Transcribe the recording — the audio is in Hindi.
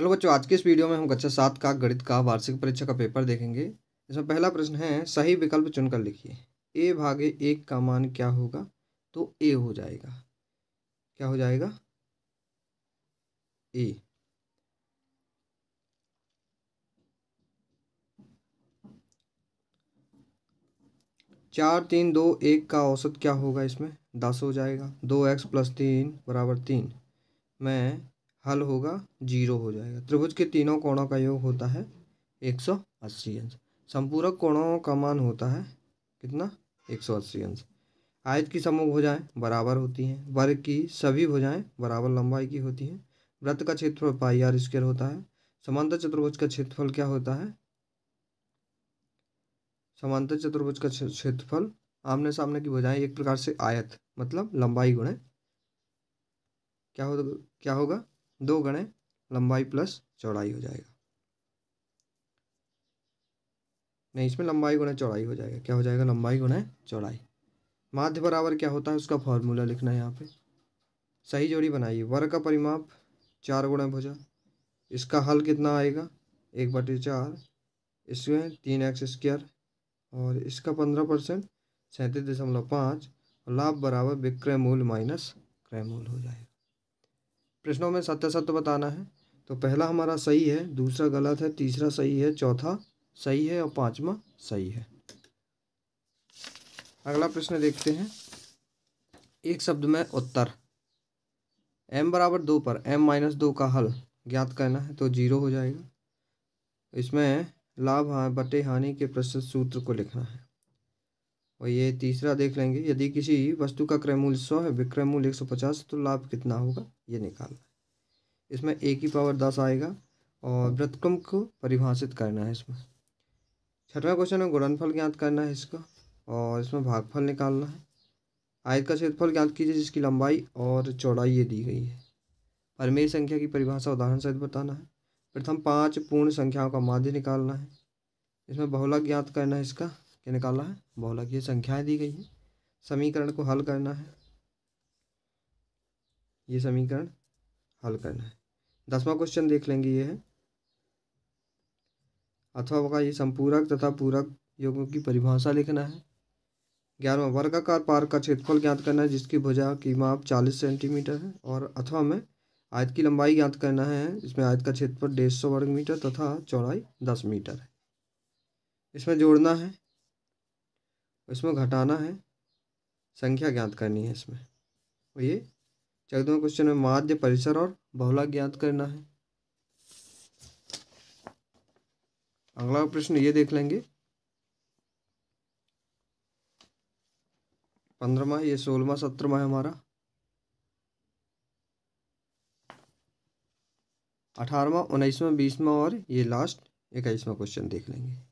हेलो बच्चों आज के इस वीडियो में हम कक्षा सात का गणित का वार्षिक परीक्षा का पेपर देखेंगे इसमें पहला प्रश्न है सही विकल्प चुनकर लिखिए ए भागे एक का मान क्या होगा तो ए हो जाएगा क्या हो जाएगा ए चार तीन दो एक का औसत क्या होगा इसमें दस हो जाएगा दो एक्स प्लस तीन बराबर तीन मैं हल होगा जीरो हो जाएगा त्रिभुज के तीनों कोणों का योग होता है एक सौ अस्सी अंश संपूरक कोणों का मान होता है कितना एक सौ अस्सी अंश आयत की समूह भुजाएं बराबर होती हैं वर्ग की सभी भुजाएं बराबर लंबाई की होती हैं वृत्त का क्षेत्रफल पाई आर स्क्वेयर होता है समांतर चतुर्भुज का क्षेत्रफल क्या होता है समांतर चतुर्भुज का क्षेत्रफल आमने सामने की भुजाएं एक प्रकार से आयत मतलब लंबाई गुणे क्या हो क्या होगा दो गणे लंबाई प्लस चौड़ाई हो जाएगा नहीं इसमें लंबाई गुणा चौड़ाई हो जाएगा क्या हो जाएगा लंबाई गुणा चौड़ाई माध्य बराबर क्या होता है उसका फॉर्मूला लिखना है यहाँ पे सही जोड़ी बनाइए वर्ग का परिमाप चार गुणा भुजा इसका हल कितना आएगा एक बटे चार इसमें तीन एक्स स्क्वायर और इसका पंद्रह परसेंट सैंतीस दशमलव पाँच लाभ बराबर विक्रय मूल माइनस क्रय मूल हो जाएगा प्रश्नों में सत्य सत्य बताना है तो पहला हमारा सही है दूसरा गलत है तीसरा सही है चौथा सही है और पांचवा सही है अगला प्रश्न देखते हैं एक शब्द में उत्तर एम बराबर दो पर एम माइनस दो का हल ज्ञात करना है तो जीरो हो जाएगा इसमें लाभ हाँ बटे हानि के प्रश्न सूत्र को लिखना है और ये तीसरा देख लेंगे यदि किसी वस्तु का क्रय मूल्य सौ है विक्रय मूल्य एक सौ पचास तो लाभ कितना होगा ये निकालना है इसमें ए की पावर दस आएगा और व्रतक्रम को परिभाषित करना है इसमें छठवा क्वेश्चन है गुणनफल ज्ञात करना है इसका और इसमें भागफल निकालना है आयत का क्षेत्रफल ज्ञात कीजिए जिसकी लंबाई और चौड़ाई ये दी गई है परमेय संख्या की परिभाषा उदाहरण सहित बताना है प्रथम पाँच पूर्ण संख्याओं का माध्य निकालना है इसमें बहुलक ज्ञात करना है इसका के निकालना है बहुलक ये संख्याएं दी गई हैं समीकरण को हल करना है ये समीकरण हल करना है दसवां क्वेश्चन देख लेंगे ये है अथवा का ये संपूरक तथा पूरक योगों की परिभाषा लिखना है ग्यारहवा वर्गाकार पार्क का क्षेत्रफल ज्ञात करना है जिसकी भुजा की माप चालीस सेंटीमीटर है और अथवा में आयत की लंबाई ज्ञात करना है इसमें आयत का क्षेत्रफल डेढ़ सौ वर्ग मीटर तथा चौड़ाई दस मीटर है इसमें जोड़ना है इसमें घटाना है संख्या ज्ञात करनी है इसमें और ये चौदह क्वेश्चन में माध्य परिसर और बहुला ज्ञात करना है अगला प्रश्न ये देख लेंगे पंद्रहवा ये सोलहवा सत्रहवा है हमारा अठारहवा उन्नीसवा बीसवा और ये लास्ट इक्कीसवा क्वेश्चन देख लेंगे